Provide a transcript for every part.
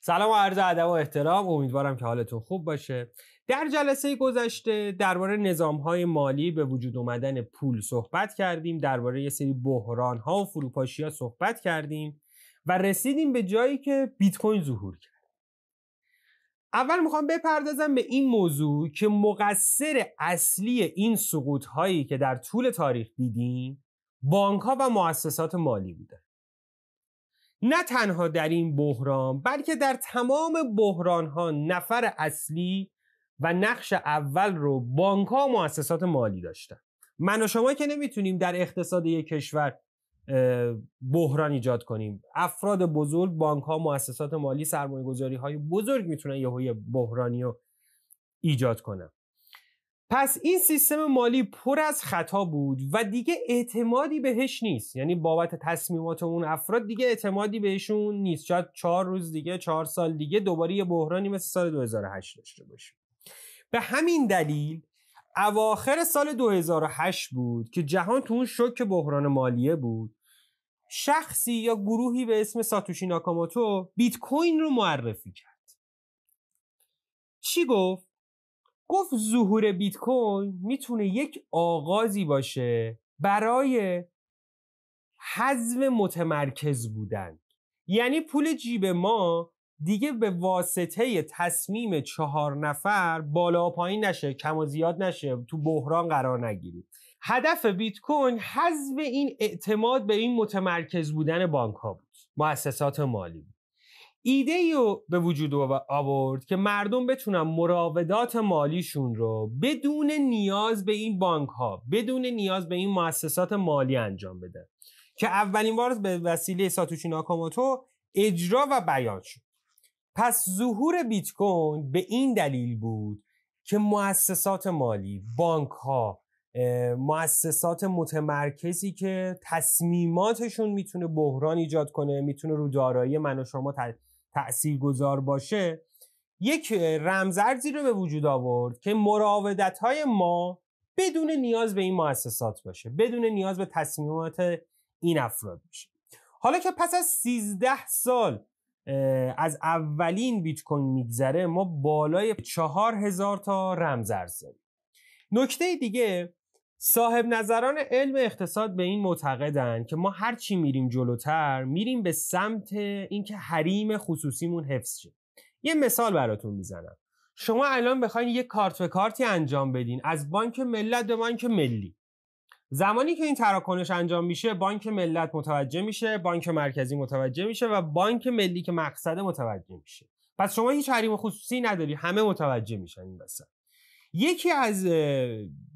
سلام و عرض ادب و احترام امیدوارم که حالتون خوب باشه در جلسه گذشته درباره نظامهای مالی به وجود آمدن پول صحبت کردیم درباره یه سری بحران ها و فروپاشی ها صحبت کردیم و رسیدیم به جایی که بیت کوین ظهور کرد اول میخوام بپردازم به این موضوع که مقصر اصلی این سقوط هایی که در طول تاریخ دیدیم بانک ها و مؤسسات مالی بوده. نه تنها در این بحران بلکه در تمام بحران ها نفر اصلی و نقش اول رو بانک ها و مؤسسات مالی داشتن من و شما که نمیتونیم در اقتصاد یک کشور بحران ایجاد کنیم افراد بزرگ بانک ها مؤسسات مالی سرمایه گذاری های بزرگ میتونن یه بحرانی رو ایجاد کنن پس این سیستم مالی پر از خطا بود و دیگه اعتمادی بهش نیست یعنی بابت تصمیمات اون افراد دیگه اعتمادی بهشون نیست شاید چهار روز دیگه چهار سال دیگه دوباره یه بحرانی مثل سال 2008 داشته باشیم به همین دلیل اواخر سال 2008 بود که جهان تو اون شوک بحران مالیه بود شخصی یا گروهی به اسم ساتوشی ناکاموتو بیت کوین رو معرفی کرد چی گفت گفت ظهور بیت کوین میتونه یک آغازی باشه برای حزم متمرکز بودن یعنی پول جیب ما دیگه به واسطه تصمیم چهار نفر بالا پایین نشه کم و زیاد نشه تو بحران قرار نگیرید هدف بیت کوین حذف این اعتماد به این متمرکز بودن بانک ها بود مؤسسات مالی بود ایده ای رو به وجود آورد که مردم بتونن مراودات مالیشون رو بدون نیاز به این بانک ها بدون نیاز به این مؤسسات مالی انجام بده. که اولین بار به وسیله ساتوشی ناکاموتو اجرا و بیان شد پس ظهور بیت کوین به این دلیل بود که مؤسسات مالی بانک ها مؤسسات متمرکزی که تصمیماتشون میتونه بحران ایجاد کنه میتونه رو دارایی من و شما تأثیر گذار باشه یک رمزرزی رو به وجود آورد که مراودت های ما بدون نیاز به این مؤسسات باشه بدون نیاز به تصمیمات این افراد باشه حالا که پس از 13 سال از اولین بیت کوین میگذره ما بالای 4000 تا رمزرز داریم نکته دیگه صاحب نظران علم اقتصاد به این معتقدند که ما هرچی میریم جلوتر میریم به سمت اینکه حریم خصوصیمون حفظ شه یه مثال براتون میزنم شما الان بخواین یه کارت به کارتی انجام بدین از بانک ملت به بانک ملی زمانی که این تراکنش انجام میشه بانک ملت متوجه میشه بانک مرکزی متوجه میشه و بانک ملی که مقصد متوجه میشه پس شما هیچ حریم خصوصی نداری همه متوجه میشن این بسن. یکی از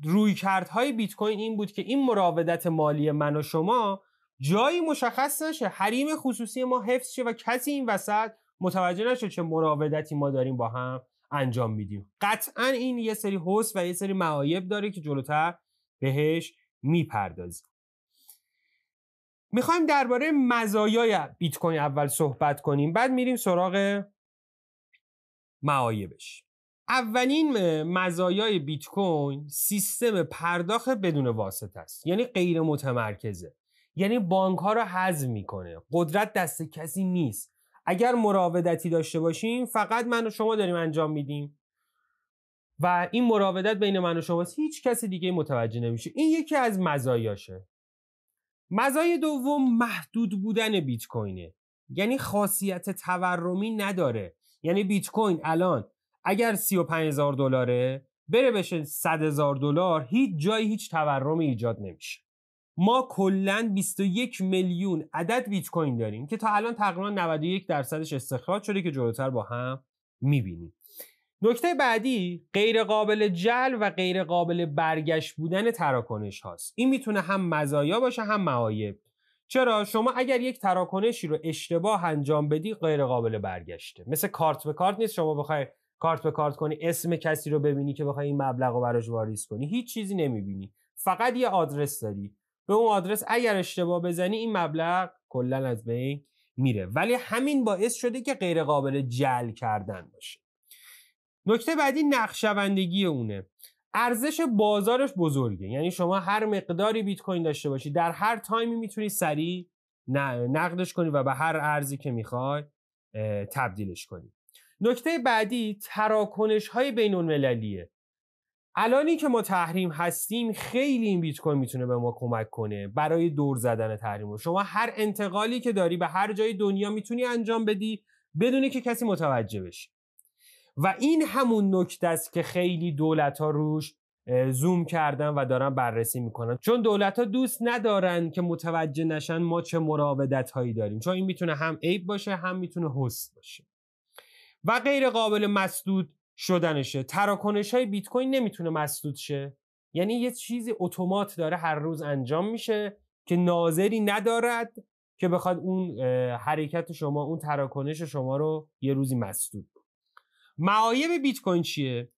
رویکردهای بیت کوین این بود که این مراودت مالی من و شما جایی مشخص نشه حریم خصوصی ما حفظ شه و کسی این وسط متوجه نشه چه مراودتی ما داریم با هم انجام میدیم قطعا این یه سری حس و یه سری معایب داره که جلوتر بهش میپردازیم میخوایم درباره مزایای بیت کوین اول صحبت کنیم بعد میریم سراغ معایبش اولین مزایای بیت کوین سیستم پرداخت بدون واسطه است یعنی غیر متمرکزه یعنی بانک ها رو حذف میکنه قدرت دست کسی نیست اگر مراودتی داشته باشیم فقط من و شما داریم انجام میدیم و این مراودت بین من و شماست هیچ کس دیگه متوجه نمیشه این یکی از مزایاشه مزای دوم محدود بودن بیت کوینه یعنی خاصیت تورمی نداره یعنی بیت کوین الان اگر 35 هزار دلاره بره بشه 100 هزار دلار هیچ جایی هیچ تورمی ایجاد نمیشه ما کلا 21 میلیون عدد بیت کوین داریم که تا الان تقریبا 91 درصدش استخراج شده که جلوتر با هم میبینیم نکته بعدی غیر قابل جل و غیر قابل برگشت بودن تراکنش هاست این میتونه هم مزایا باشه هم معایب چرا شما اگر یک تراکنشی رو اشتباه انجام بدی غیر قابل برگشته مثل کارت به کارت نیست شما بخوای کارت به کارت کنی اسم کسی رو ببینی که بخوای این مبلغ رو براش واریز کنی هیچ چیزی نمیبینی فقط یه آدرس داری به اون آدرس اگر اشتباه بزنی این مبلغ کلا از بین میره ولی همین باعث شده که غیر قابل جل کردن باشه نکته بعدی نقشوندگی اونه ارزش بازارش بزرگه یعنی شما هر مقداری بیت کوین داشته باشی در هر تایمی میتونی سریع نقدش کنی و به هر ارزی که میخوای تبدیلش کنی نکته بعدی تراکنش های بین الانی که ما تحریم هستیم خیلی این بیت کوین میتونه به ما کمک کنه برای دور زدن تحریم و شما هر انتقالی که داری به هر جای دنیا میتونی انجام بدی بدونی که کسی متوجه بشه و این همون نکته است که خیلی دولت ها روش زوم کردن و دارن بررسی میکنن چون دولت ها دوست ندارن که متوجه نشن ما چه مراودت هایی داریم چون این میتونه هم عیب باشه هم میتونه حسن باشه و غیر قابل مسدود شدنشه تراکنش های بیت کوین نمیتونه مسدود شه یعنی یه چیزی اتومات داره هر روز انجام میشه که ناظری ندارد که بخواد اون حرکت شما اون تراکنش شما رو یه روزی مسدود معایب بیت کوین چیه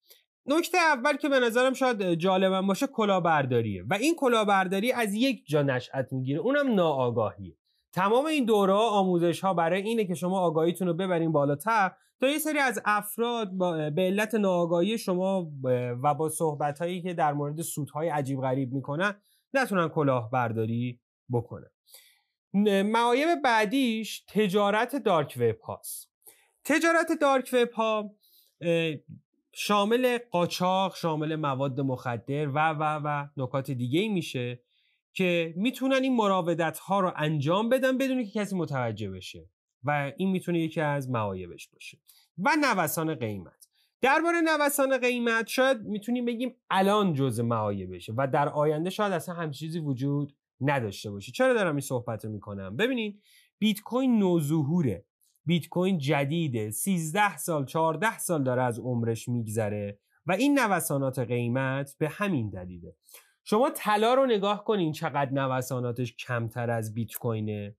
نکته اول که به نظرم شاید جالبن باشه کلاهبرداریه و این کلاهبرداری از یک جا نشأت میگیره اونم ناآگاهیه تمام این دوره آموزش ها برای اینه که شما آگاهیتون رو ببرین بالاتر تا یه سری از افراد به علت ناآگاهی شما و با صحبت هایی که در مورد های عجیب غریب میکنن نتونن کلاهبرداری بکنن معایب بعدیش تجارت دارک وب هاست تجارت دارک وب ها شامل قاچاق شامل مواد مخدر و و و نکات دیگه ای میشه که میتونن این مراودت ها رو انجام بدن بدون که کسی متوجه بشه و این میتونه یکی از معایبش باشه و نوسان قیمت درباره نوسان قیمت شاید میتونیم بگیم الان جزء معایبشه و در آینده شاید اصلا هم چیزی وجود نداشته باشه چرا دارم این صحبت رو میکنم ببینید بیت کوین نوظهوره بیت کوین جدیده 13 سال 14 سال داره از عمرش میگذره و این نوسانات قیمت به همین دلیله شما طلا رو نگاه کنین چقدر نوساناتش کمتر از بیت کوینه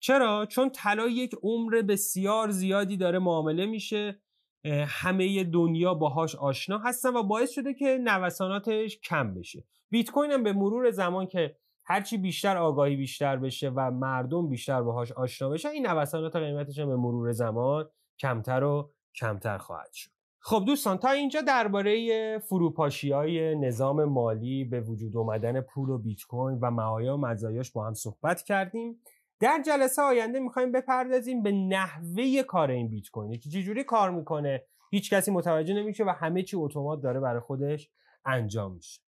چرا چون طلا یک عمر بسیار زیادی داره معامله میشه همه دنیا باهاش آشنا هستن و باعث شده که نوساناتش کم بشه بیت کوین هم به مرور زمان که هرچی بیشتر آگاهی بیشتر بشه و مردم بیشتر باهاش آشنا بشن این نوسانات قیمتش هم به مرور زمان کمتر و کمتر خواهد شد خب دوستان تا اینجا درباره فروپاشی های نظام مالی به وجود آمدن پول و بیت کوین و معایا و مزایاش با هم صحبت کردیم در جلسه آینده میخوایم بپردازیم به نحوه کار این بیت کوین که چجوری کار میکنه هیچ کسی متوجه نمیشه و همه چی اتومات داره برای خودش انجام میشه